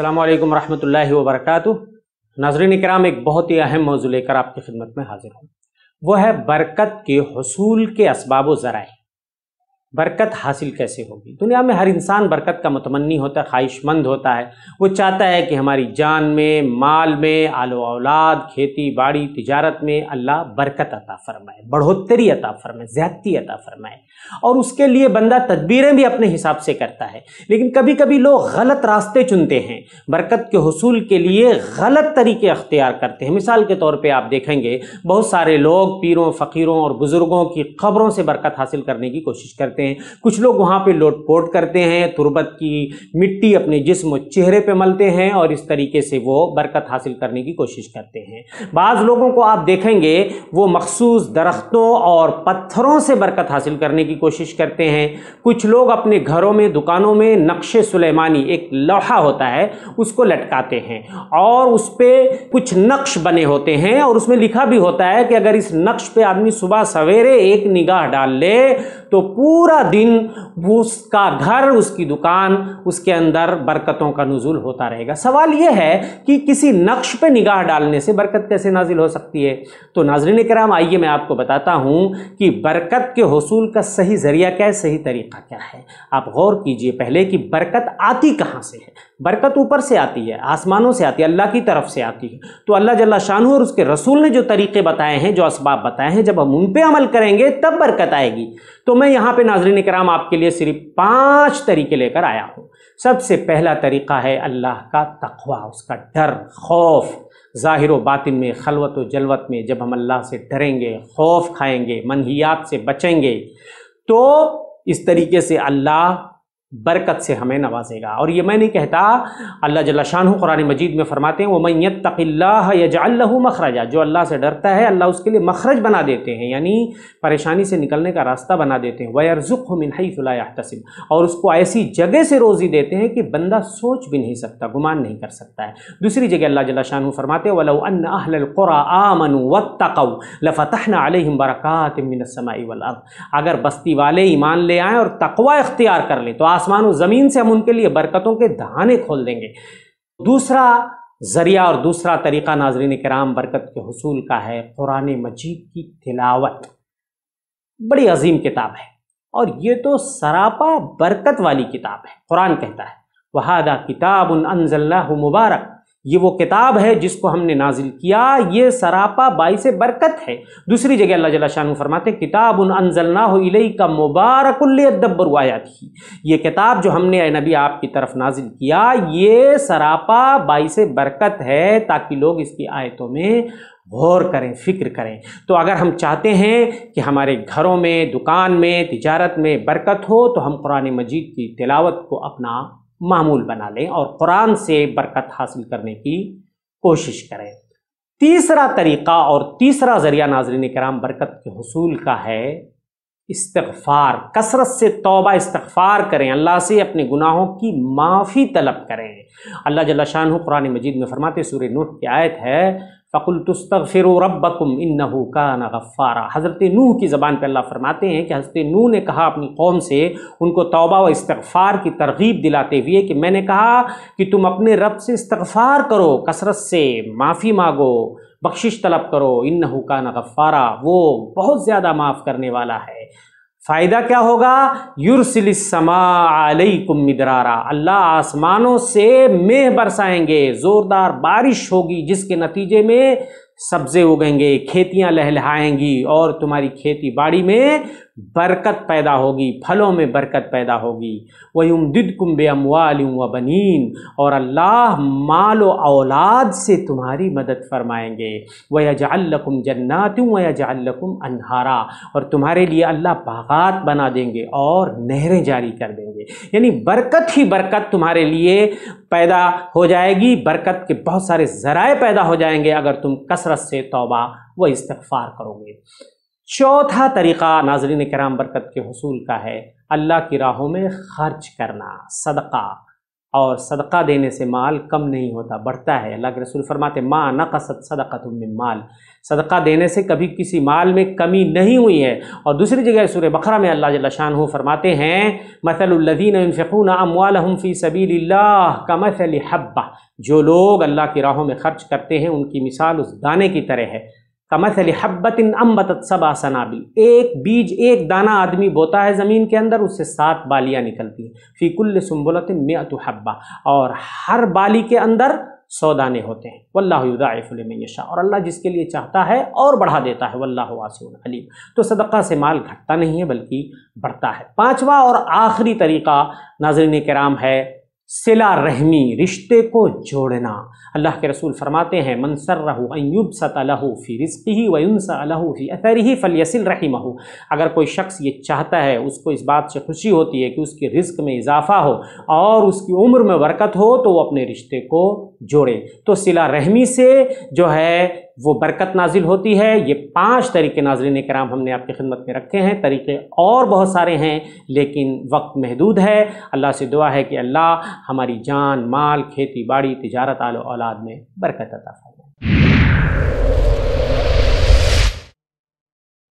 अल्लाम वरहमल वर्क नाजरीन कराम एक बहुत ही अहम मौजू लेकर आपकी खिदमत में हाजिर हूँ वह है बरकत के हसूल के इसबाब ज़राए बरकत हासिल कैसे होगी दुनिया में हर इंसान बरकत का मतमनी होता है ख्वाहिशमंद होता है वो चाहता है कि हमारी जान में माल में आलो औलाद खेती बाड़ी तिजारत में अल्लाह बरकत अता फरमाए बढ़ोतरी अता फरमाए ज़्यादती अता फरमाए और उसके लिए बंदा तदबीरें भी अपने हिसाब से करता है लेकिन कभी कभी लोग गलत रास्ते चुनते हैं बरकत के हसूल के लिए गलत तरीके अख्तियार करते हैं मिसाल के तौर पर आप देखेंगे बहुत सारे लोग पीरों फ़कीरों और बुज़ुर्गों की खबरों से बरकत हासिल करने की कोशिश करते करते हैं कुछ लोग वहाँ पे लोटपोट करते हैं तुरबत की मिट्टी अपने जिस्म चेहरे पे मलते हैं और इस तरीके से वो बरकत हासिल करने की कोशिश करते हैं बाज़ लोगों को आप देखेंगे वो मखसूस दरख्तों और पत्थरों से बरकत हासिल करने की कोशिश करते हैं कुछ लोग अपने घरों में दुकानों में नक्श सुलेमानी एक लोहा होता है उसको लटकाते हैं और उस पर कुछ नक्श बने होते हैं और उसमें लिखा भी होता है कि अगर इस नक्श पे आदमी सुबह सवेरे एक निगाह डाल ले तो पूरे पूरा दिन वो उसका घर उसकी दुकान उसके अंदर बरकतों का नजूल होता रहेगा सवाल ये है कि किसी नक्श पे निगाह डालने से बरकत कैसे नाजिल हो सकती है तो नाजरीन कराम आइए मैं आपको बताता हूँ कि बरकत के हसूल का सही ज़रिया क्या है सही तरीका क्या है आप गौर कीजिए पहले कि बरकत आती कहाँ से है बरकत ऊपर से आती है आसमानों से आती है अल्लाह की तरफ से आती है तो अल्लाह जल्ला शाहू और उसके रसूल ने जो तरीके बताए हैं जो इसबाब बताए हैं जब हम उन पर अमल करेंगे तब बरकत आएगी तो मैं यहाँ पर नाजरीन कराम आपके लिए सिर्फ पांच तरीके लेकर आया हूँ सबसे पहला तरीका है अल्लाह का तखवा उसका डर खौफ ज़ाहिर बातिन में खलवत व जलवत में जब हम अल्लाह से डरेंगे खौफ खाएंगे मनहियात से बचेंगे तो इस तरीके से अल्लाह बरकत से हमें नवाजेगा और ये मैं नहीं कहता अल्लाह जलाशान कुरान मजीद में फरमाते हैं वो मैत यजाल्लह मखरजा जो अल्लाह से डरता है अल्लाह उसके लिए मखरज बना देते हैं यानी परेशानी से निकलने का रास्ता बना देते हैं वयरजुक मिनहतसिम और उसको ऐसी जगह से रोज़ी देते हैं कि बंदा सोच भी नहीं सकता गुमान नहीं कर सकता है दूसरी जगह अल्लाह जलाशान फरमाते वलकुरा आमन वतकऊ लफ़तहना वल अगर बस्ती वाले ईमान ले आएँ और तकवा इख्तियार कर लें तो आसमान और ज़मीन से हम उनके लिए बरकतों के दहाने खोल देंगे दूसरा ज़रिया और दूसरा तरीक़ा नाजरीन कराम बरकत के हसूल का है कुरान मजीद की तिलावत बड़ी अजीम किताब है और ये तो सरापा बरकत वाली किताब है कुरान कहता है वहादा किताब अनजल्ला मुबारक ये वो किताब है जिसको हमने नाजिल किया ये सरापा बाई से बरकत है दूसरी जगह अल्लाह जला शाह फरमाते किताब उन अनजलना का मुबारकुल्लब्बर आया ही ये किताब जो हमने ए नबी आपकी तरफ नाजिल किया ये सरापा बाई से बरकत है ताकि लोग इसकी आयतों में गौर करें फ़िक्र करें तो अगर हम चाहते हैं कि हमारे घरों में दुकान में तिजारत में बरकत हो तो हम कुरान मजीद की तिलावत को अपना मामूल बना लें और कुरान से बरकत हासिल करने की कोशिश करें तीसरा तरीक़ा और तीसरा ज़रिया नाजरन कराम बरकत के हसूल का है इस्तफ़ार कसरत से तोबा इस्तफ़ार करें अल्लाह से अपने गुनाहों की माफ़ी तलब करें अल्लाह जल्ला शाह कुरान मजीद में फरमाते सूर्य नूट की आयत है फ़कुलतफ़िर रबकुम इन का गफ़ारा हज़रत नूह की ज़बान पर अल्लाह फरमाते हैं कि हज़रत नूह ने कहा अपनी कौम से उनको तोबा व इस्तफ़ार की तरगीब दिलाते हुए कि मैंने कहा कि तुम अपने रब से इस्तफ़ार करो कसरत से माफ़ी मांगो बख्शिश तलब करो इन का गफ़ारा वो बहुत ज़्यादा माफ़ करने वाला है फ़ायदा क्या होगा युरसिलसमाकुम मिदरारा अल्लाह आसमानों से मेह बरसाएंगे ज़ोरदार बारिश होगी जिसके नतीजे में सब्ज़े उगेंगे खेतियां लहलहाएंगी और तुम्हारी खेती बाड़ी में बरकत पैदा होगी फलों में बरकत पैदा होगी वयुम दिद कुम्बे अमवाल व बनीन और अल्लाह माल औलाद से तुम्हारी मदद फरमाएंगे वयजालकुम जन्नात जाल्लकुम अनहारा और तुम्हारे लिए अल्लाह बागात बना देंगे और नहरें जारी कर देंगे यानी बरकत ही बरकत तुम्हारे लिए पैदा हो जाएगी बरकत के बहुत सारे ज़राए पैदा हो जाएंगे अगर तुम कसरत से तौबा व इस्तफ़ार करोगे चौथा तरीक़ा नाजरीन कराम बरकत के हसूल का है अल्लाह की राहों में खर्च करना सदका और सदका देने से माल कम नहीं होता बढ़ता है अल्लाह के रसूल फरमाते माँ नकसत सदका तुम माल सदका देने से कभी किसी माल में कमी नहीं हुई है और दूसरी जगह सुर बकरा में अल्लाह जान हो फरमाते हैं मसलद्दीन फ़िकून सबी का मसल हब्बा जो लोग अल्लाह की राहों में खर्च करते हैं उनकी मिसाल उस दाने की तरह है कमथली हब्बतिन अम्बत सबा सनाबिल एक बीज एक दाना आदमी बोता है ज़मीन के अंदर उससे सात बालियाँ निकलती हैं फ़ीकुल्ल सुम्बुलत मेअत हब्बा और हर बाली के अंदर सौ दाने होते हैं वल्लाफ़ुलमयशा और अल्लाह जिसके लिए चाहता है और बढ़ा देता है वल्ला वासन अलीम तो सदक़ा से माल घटता नहीं है बल्कि बढ़ता है पाँचवा और आखिरी तरीक़ा नाजरन कराम है सिला रहमी रिश्ते को जोड़ना अल्लाह के रसूल फरमाते हैं मनसर रहू अयुब सतलहू फ़ी रिस्की ही वयुन अलहू फ़ी अतर ही यसिल रही महू अगर कोई शख्स ये चाहता है उसको इस बात से खुशी होती है कि उसके रिस्क में इजाफा हो और उसकी उम्र में बरकत हो तो वो अपने रिश्ते को जोड़े तो सिला रहमी से जो है वो बरकत नाजिल होती है ये पांच तरीके ने कराम हमने आपकी खिदमत में रखे हैं तरीके और बहुत सारे हैं लेकिन वक्त महदूद है अल्लाह से दुआ है कि अल्लाह हमारी जान माल खेती बाड़ी तजारत आलो औलाद में बरकत अता फरमाए